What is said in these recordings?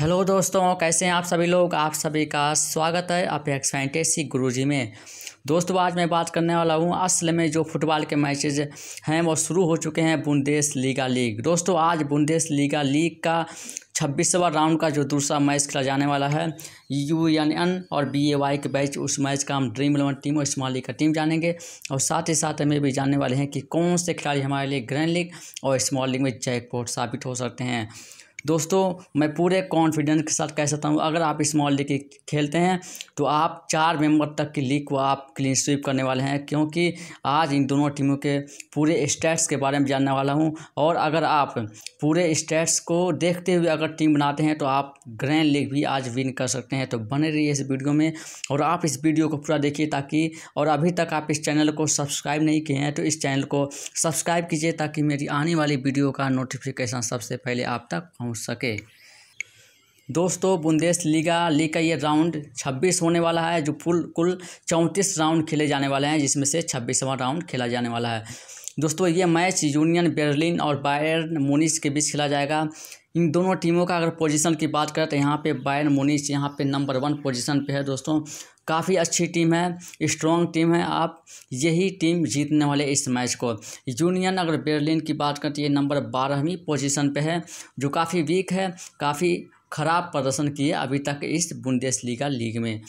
hello दोस्तों कैसे हैं आप सभी लोग आप सभी का स्वागत है अपेक्स फैंटेसी जी में दोस्तों आज मैं बात करने वाला हूं असल में जो फुटबॉल के मैचेज हैं वो शुरू हो चुके हैं बुंदेस लीगा लीग दोस्तों आज बुंदेस लीगा लीग का छब्बीसवा राउंड का जो दूसरा मैच खेला जाने वाला है यू एन एन और बी ए वाई के बैच उस मैच का हम ड्रीम इलेवन टीम और इस्माल लीग का टीम जानेंगे और साथ ही साथ हमें भी जानने वाले हैं कि कौन से खिलाड़ी हमारे लिए ग्रैंड लीग और स्मॉल लीग में जैकपोर्ट साबित हो सकते हैं दोस्तों मैं पूरे कॉन्फिडेंस के साथ कह सकता हूँ अगर आप स्मॉल लीग खेलते हैं तो आप चार मेंबर तक की लीग को आप क्लीन स्वीप करने वाले हैं क्योंकि आज इन दोनों टीमों के पूरे स्टैट्स के बारे में जानने वाला हूँ और अगर आप पूरे स्टैट्स को देखते हुए अगर टीम बनाते हैं तो आप ग्रैंड लीग भी आज विन कर सकते हैं तो बने रहिए इस वीडियो में और आप इस वीडियो को पूरा देखिए ताकि और अभी तक आप इस चैनल को सब्सक्राइब नहीं किए हैं तो इस चैनल को सब्सक्राइब कीजिए ताकि मेरी आने वाली वीडियो का नोटिफिकेशन सबसे पहले आप तक पहुँच पहुंच सके दोस्तों बुंदेस लीगा लीग का ये राउंड 26 होने वाला है जो फुल कुल चौंतीस राउंड खेले जाने वाले हैं जिसमें से छब्बीसवा राउंड खेला जाने वाला है दोस्तों ये मैच यूनियन बर्लिन और बायर्न मोनिस के बीच खेला जाएगा इन दोनों टीमों का अगर पोजीशन की बात करें तो यहाँ पे बायन मुनीच यहाँ पे नंबर वन पोजीशन पे है दोस्तों काफ़ी अच्छी टीम है स्ट्रॉन्ग टीम है आप यही टीम जीतने वाले इस मैच को यूनियन अगर बर्लिन की बात करें तो ये नंबर बारहवीं पोजीशन पे है जो काफ़ी वीक है काफ़ी खराब प्रदर्शन किए अभी तक इस बुंदेस लीग में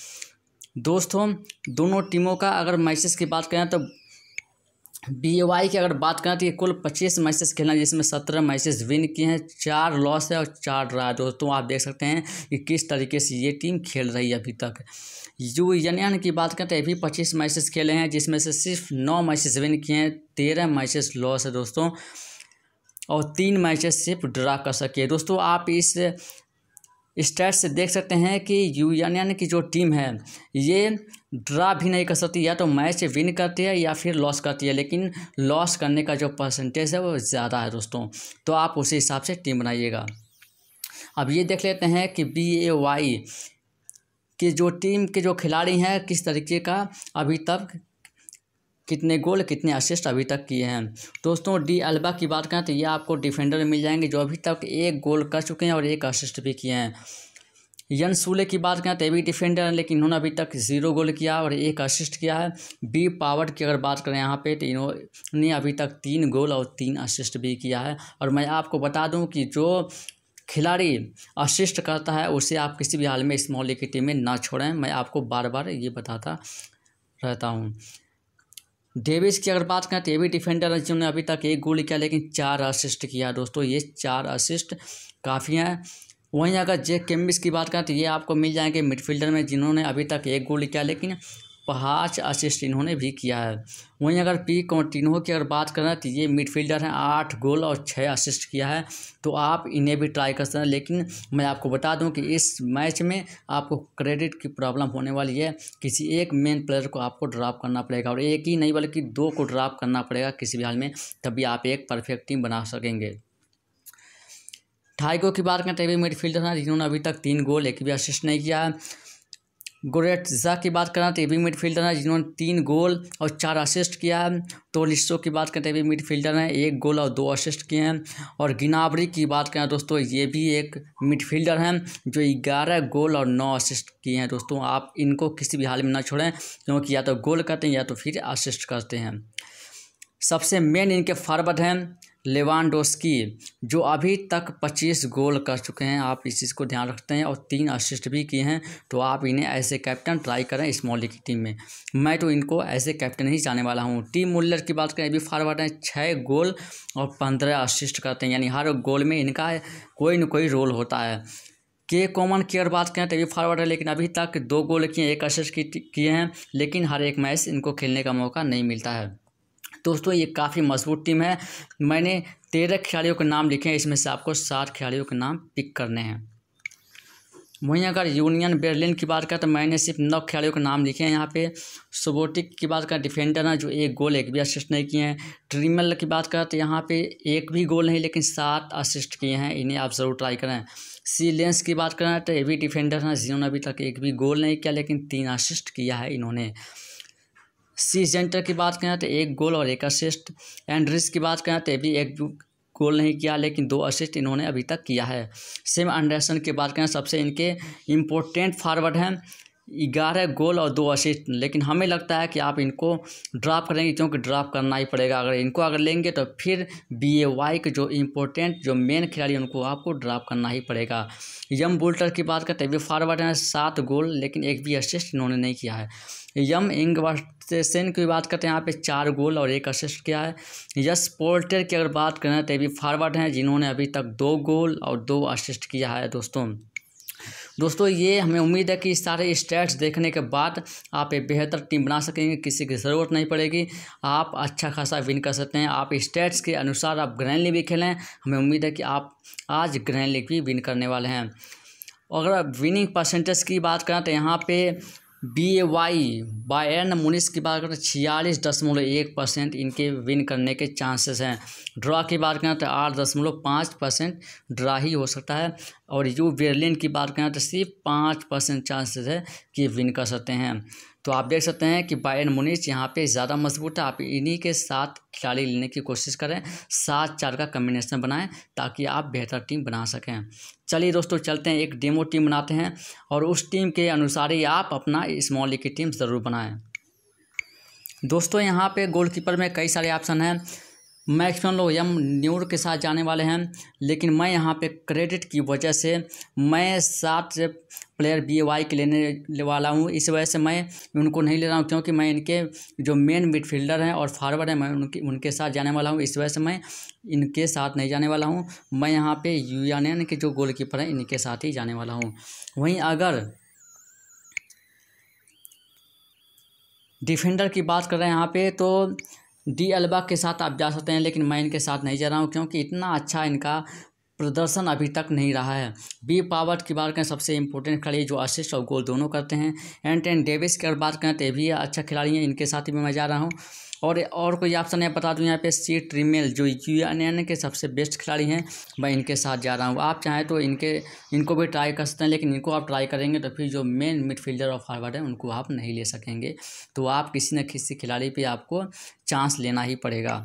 दोस्तों दोनों टीमों का अगर मैचेस की बात करें तो बी वाई की अगर बात करें तो ये कुल पच्चीस मैचेस खेलना जिसमें सत्रह मैचेस विन किए हैं चार लॉस है और चार ड्रा दोस्तों आप देख सकते हैं कि किस तरीके से ये टीम खेल रही है अभी तक यू यनियन की बात करें तो ये भी पच्चीस मैचेस खेले हैं जिसमें से सिर्फ नौ मैचेस विन किए हैं तेरह मैचेस लॉस है दोस्तों और तीन मैचेस सिर्फ ड्रा कर सके दोस्तों आप इस स्टैट से देख सकते हैं कि यूनियन की जो टीम है ये ड्रा भी नहीं कर सकती या तो मैच विन करती है या फिर लॉस करती है लेकिन लॉस करने का जो परसेंटेज है वो ज़्यादा है दोस्तों तो आप उसी हिसाब से टीम बनाइएगा अब ये देख लेते हैं कि बी ए वाई की जो टीम के जो खिलाड़ी हैं किस तरीके का अभी तक कितने गोल कितने असिस्ट अभी तक किए हैं दोस्तों डी अल्बा की बात करें तो ये आपको डिफेंडर मिल जाएंगे जो अभी तक एक गोल कर चुके हैं और एक असिस्ट भी किए हैं यन सूले की बात करें तो ये भी डिफेंडर हैं लेकिन इन्होंने अभी तक जीरो गोल किया और एक असिस्ट किया है बी पावर की अगर बात करें यहाँ पे तो इन्होंने अभी तक तीन गोल और तीन असिस्ट भी किया है और मैं आपको बता दूं कि जो खिलाड़ी असिस्ट करता है उसे आप किसी भी हाल में स्मॉल लीग की टीम में ना छोड़ें मैं आपको बार बार ये बताता रहता हूँ डेविस की अगर बात करें तो ये भी डिफेंडर है जिन्होंने अभी तक एक गोल किया लेकिन चार असिस्ट किया दोस्तों ये चार असिस्ट काफ़ी हैं वहीं अगर जे केम्बिस की बात करें तो ये आपको मिल जाएंगे मिडफील्डर में जिन्होंने अभी तक एक गोल किया लेकिन पाँच असिस्ट इन्होंने भी किया है वहीं अगर पी कॉन्टिन्हो की अगर बात करें तो ये मिडफील्डर हैं आठ गोल और छः असिस्ट किया है तो आप इन्हें भी ट्राई कर सकते हैं लेकिन मैं आपको बता दूं कि इस मैच में आपको क्रेडिट की प्रॉब्लम होने वाली है किसी एक मेन प्लेयर को आपको ड्रॉप करना पड़ेगा और एक ही नहीं बल्कि दो को ड्रॉप करना पड़ेगा किसी भी हाल में तभी आप एक परफेक्ट टीम बना सकेंगे ठाइगो की बात करें तभी मिडफील्डर हैं जिन्होंने अभी तक तीन गोल एक भी असिस्ट नहीं किया है गोरेट्जा की बात करें तो ये भी मिडफील्डर हैं जिन्होंने तीन गोल और चार असिस्ट किया है टोलिसो तो की बात करें तो ये भी मिडफील्डर हैं एक गोल और दो असिस्ट किए हैं और गिनावरी की बात करें दोस्तों ये भी एक मिडफील्डर हैं जो ग्यारह गोल और नौ असिस्ट किए हैं दोस्तों आप इनको किसी भी हाल में ना छोड़ें क्योंकि या तो गोल करते हैं या तो फिर असिस्ट करते हैं सबसे मेन इनके फॉरवर्ड हैं लेवानडोस्की जो अभी तक पच्चीस गोल कर चुके हैं आप इस चीज़ को ध्यान रखते हैं और तीन असिस्ट भी किए हैं तो आप इन्हें ऐसे कैप्टन ट्राई करें इस मौली की टीम में मैं तो इनको ऐसे कैप्टन ही जाने वाला हूँ टीम मुल्लर की बात करें अभी फॉरवर्ड हैं छः गोल और पंद्रह असिस्ट करते हैं यानी हर गोल में इनका कोई न कोई रोल होता है के कॉमन केयर बात करें तो ये फॉरवर्ड है लेकिन अभी तक दो गोल किए एक असिस्ट किए हैं लेकिन हर एक मैच इनको खेलने का मौका नहीं मिलता है दोस्तों ये काफ़ी मजबूत टीम है मैंने तेरह खिलाड़ियों के नाम लिखे हैं इसमें से आपको सात खिलाड़ियों के नाम पिक करने हैं वहीं अगर यूनियन बर्लिन की बात करें तो मैंने सिर्फ नौ खिलाड़ियों के नाम लिखे हैं यहाँ पे सुबोटिक की बात करें डिफेंडर हैं जो एक गोल एक भी असिस्ट नहीं किए हैं ट्रिमल की बात करें तो यहाँ पे एक भी गोल नहीं लेकिन सात असिस्ट किए हैं इन्हें आप ज़रूर ट्राई करें सी लेंस की बात करें तो ये भी डिफेंडर हैं जिन्होंने अभी तक एक भी गोल नहीं किया लेकिन तीन असिस्ट किया है इन्होंने सी सेंटर की बात करें तो एक गोल और एक असिस्ट एंड्रिस की बात करें तो भी एक गोल नहीं किया लेकिन दो असिस्ट इन्होंने अभी तक किया है सेम अंडरसन की बात करें सबसे इनके इम्पोर्टेंट फॉरवर्ड हैं ग्यारह गोल और दो असिस्ट लेकिन हमें लगता है कि आप इनको ड्राप करेंगे क्योंकि ड्रॉप करना ही पड़ेगा अगर इनको अगर लेंगे तो फिर बी ए वाई के जो इम्पोर्टेंट जो मेन खिलाड़ी उनको आपको ड्राप करना ही पड़ेगा यम बुल्टर की बात करते हैं तो भी फॉरवर्ड हैं सात गोल लेकिन एक भी असिस्ट इन्होंने नहीं किया है यम इंग सेन की बात करते हैं यहाँ पे चार गोल और एक असिस्ट किया है यश पोल्टर की अगर बात करें तो भी फॉरवर्ड हैं जिन्होंने अभी तक दो गोल और दो असिस्ट किया है दोस्तों दोस्तों ये हमें उम्मीद है कि सारे स्टैट्स देखने के बाद आप एक बेहतर टीम बना सकेंगे किसी की ज़रूरत नहीं पड़ेगी आप अच्छा खासा विन कर सकते हैं आप स्टैट्स के अनुसार आप ग्रैंड लीग भी खेलें हमें उम्मीद है कि आप आज ग्रैंड लीग भी विन करने वाले हैं अगर विनिंग परसेंटेज की बात करें तो यहाँ पे B A Y N Munich की बात करें तो छियालीस दशमलव एक परसेंट इनके विन करने के चांसेस हैं ड्रा की बात करें तो आठ दशमलव पाँच परसेंट ड्रा ही हो सकता है और यू बेर्लिन की बात करें तो सिर्फ पाँच परसेंट चांसेस है कि विन कर सकते हैं तो आप देख सकते हैं कि बायन मुनिच यहाँ पे ज़्यादा मजबूत है आप इन्हीं के साथ खिलाड़ी लेने की कोशिश करें सात चार का कम्बिनेशन बनाएं ताकि आप बेहतर टीम बना सकें चलिए दोस्तों चलते हैं एक डेमो टीम बनाते हैं और उस टीम के अनुसार ही आप अपना स्मॉल लीग की टीम ज़रूर बनाएँ दोस्तों यहाँ पर गोल में कई सारे ऑप्शन हैं मैक्सिमम लोग यम न्यूर के साथ जाने वाले हैं लेकिन मैं यहाँ पे क्रेडिट की वजह से मैं सात प्लेयर बी वाई के लेने वाला हूँ इस वजह से मैं उनको नहीं ले रहा हूँ क्योंकि मैं इनके जो मेन मिडफील्डर हैं और फॉरवर्ड हैं मैं उनके उनके साथ जाने वाला हूँ इस वजह से मैं इनके साथ नहीं जाने वाला हूँ मैं यहाँ पर यू के जो कीपर हैं इनके साथ ही जाने वाला हूँ वहीं अगर डिफेंडर की बात कर रहे हैं यहाँ पे तो डी अल्बा के साथ आप जा सकते हैं लेकिन मैं इनके साथ नहीं जा रहा हूँ क्योंकि इतना अच्छा इनका प्रदर्शन अभी तक नहीं रहा है बी पावर्ट की बात करें सबसे इंपॉर्टेंट खिलाड़ी जो असिस्ट और गोल दोनों करते हैं एंड डेविस की अगर बात करें तो ये भी अच्छा खिलाड़ी हैं इनके साथ ही मैं जा रहा हूँ और और कोई ऑप्शन है बता दूँ यहाँ पे सी ट्रिमेल जो यू एन एन के सबसे बेस्ट खिलाड़ी हैं मैं इनके साथ जा रहा हूँ आप चाहें तो इनके इनको भी ट्राई कर सकते हैं लेकिन इनको आप ट्राई करेंगे तो फिर जो मेन मिडफील्डर और फॉरवर्ड है उनको आप नहीं ले सकेंगे तो आप किसी न किसी खिलाड़ी पर आपको चांस लेना ही पड़ेगा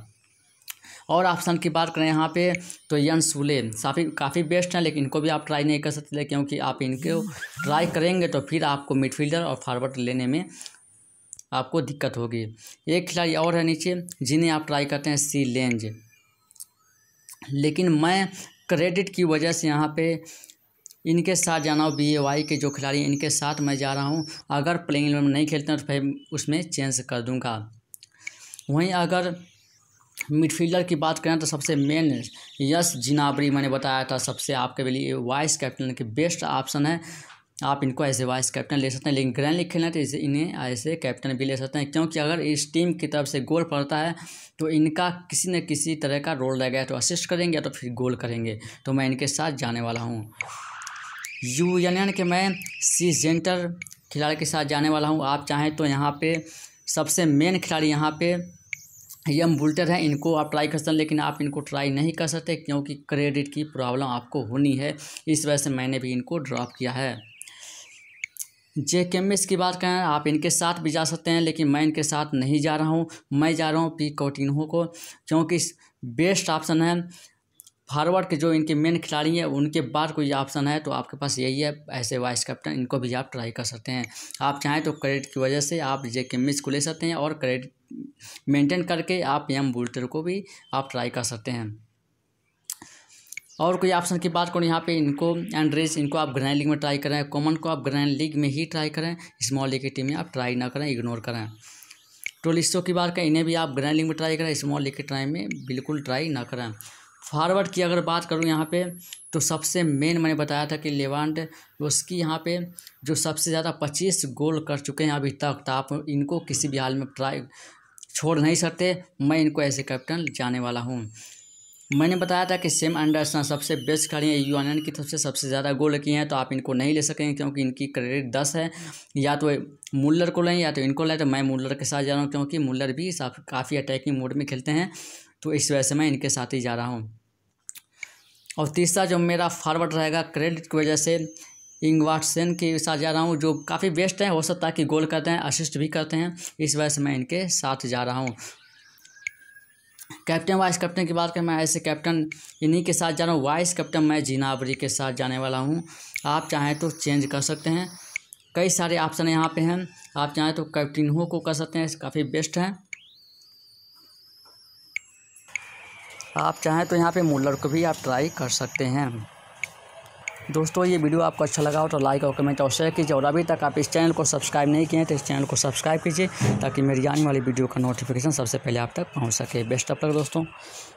और ऑप्शन की बात करें यहाँ पे तो यन सूले काफ़ी काफ़ी बेस्ट हैं लेकिन इनको भी आप ट्राई नहीं कर सकते क्योंकि आप इनको ट्राई करेंगे तो फिर आपको मिडफील्डर और फॉरवर्ड लेने में आपको दिक्कत होगी एक खिलाड़ी और है नीचे जिन्हें आप ट्राई करते हैं सी लेंज लेकिन मैं क्रेडिट की वजह से यहाँ पे इनके साथ जाना हो बी ए वाई के जो खिलाड़ी इनके साथ मैं जा रहा हूँ अगर प्लेइंग इलेवन नहीं खेलते हैं तो फिर उसमें चेंज कर दूँगा वहीं अगर मिडफील्डर की बात करें तो सबसे मेन यश जिनाबरी मैंने बताया था सबसे आपके लिए वाइस कैप्टन के बेस्ट ऑप्शन है आप इनको ऐसे वाइस कैप्टन ले सकते हैं लेकिन ग्रैंड लीग खेलना तो इसे इन्हें ऐसे कैप्टन भी ले सकते हैं क्योंकि अगर इस टीम की तरफ से गोल पड़ता है तो इनका किसी न किसी तरह का रोल रह गया तो असिस्ट करेंगे या तो फिर गोल करेंगे तो मैं इनके साथ जाने वाला हूँ यू यानी कि मैं सी जेंटर खिलाड़ी के साथ जाने वाला हूँ आप चाहें तो यहाँ पर सबसे मेन खिलाड़ी यहाँ पर यम बुलटर हैं इनको आप ट्राई कर सकते हैं लेकिन आप इनको ट्राई नहीं कर सकते क्योंकि क्रेडिट की प्रॉब्लम आपको होनी है इस वजह से मैंने भी इनको ड्रॉप किया है जे केमिस की बात करें आप इनके साथ भी जा सकते हैं लेकिन मैं इनके साथ नहीं जा रहा हूँ मैं जा रहा हूँ पी कोटिन्हो को क्योंकि बेस्ट ऑप्शन है फॉरवर्ड के जो इनके मेन खिलाड़ी हैं उनके बाद कोई ऑप्शन है तो आपके पास यही है ऐसे वाइस कैप्टन इनको भी आप ट्राई कर सकते हैं आप चाहें तो क्रेडिट की वजह से आप जे के को ले सकते हैं और क्रेडिट मेंटेन करके आप एम बुलटर को भी आप ट्राई कर सकते हैं और कोई ऑप्शन की बात करूँ यहाँ पे इनको एंड्रेस इनको आप ग्रैंड लीग में ट्राई करें कॉमन को आप ग्रैंड लीग में ही ट्राई करें स्मॉल लीग की टीम में आप ट्राई ना करें इग्नोर करें टोलिस्टो तो की बात करें इन्हें भी आप ग्रैंड लीग में ट्राई करें स्मॉल लीग के ट्राई में बिल्कुल ट्राई ना करें फॉरवर्ड की अगर बात करूँ यहाँ पे तो सबसे मेन मैंने बताया था कि लेवांड उसकी यहाँ पर जो सबसे ज़्यादा पच्चीस गोल कर चुके हैं अभी तक तो आप इनको किसी भी हाल में ट्राई छोड़ नहीं सकते मैं इनको ऐसे कैप्टन जाने वाला हूँ मैंने बताया था कि सेम अंडरसन सबसे बेस्ट खड़ी हैं एन की तरफ से सबसे ज़्यादा गोल किए हैं तो आप इनको नहीं ले सकेंगे क्योंकि इनकी क्रेडिट दस है या तो मुल्लर को लें या तो इनको लें तो मैं मुल्लर के साथ जा रहा हूँ क्योंकि मुल्लर भी काफ़ी अटैकिंग मोड में खेलते हैं तो इस वजह से मैं इनके साथ ही जा रहा हूँ और तीसरा जो मेरा फॉरवर्ड रहेगा क्रेडिट की वजह से इंगवाटसन के साथ जा रहा हूँ जो काफ़ी बेस्ट हैं हो सकता है कि गोल करते हैं असिस्ट भी करते हैं इस वजह से मैं इनके साथ जा रहा हूँ कैप्टन वाइस कैप्टन की बात करें मैं ऐसे कैप्टन इन्हीं के साथ जा रहा हूँ वाइस कैप्टन मैं जीना अबरी के साथ जाने वाला हूँ आप चाहें तो चेंज कर सकते हैं कई सारे ऑप्शन यहाँ पे हैं आप चाहें तो हो को कर सकते हैं काफ़ी बेस्ट हैं आप चाहें तो यहाँ पे मोलर को भी आप ट्राई कर सकते हैं दोस्तों ये वीडियो आपको अच्छा लगा हो तो लाइक और कमेंट और शेयर कीजिए और अभी तक आप इस चैनल को सब्सक्राइब नहीं किए हैं तो इस चैनल को सब्सक्राइब कीजिए ताकि मेरी आने वाली वीडियो का नोटिफिकेशन सबसे पहले आप तक पहुँच सके बेस्ट ऑफ लक दोस्तों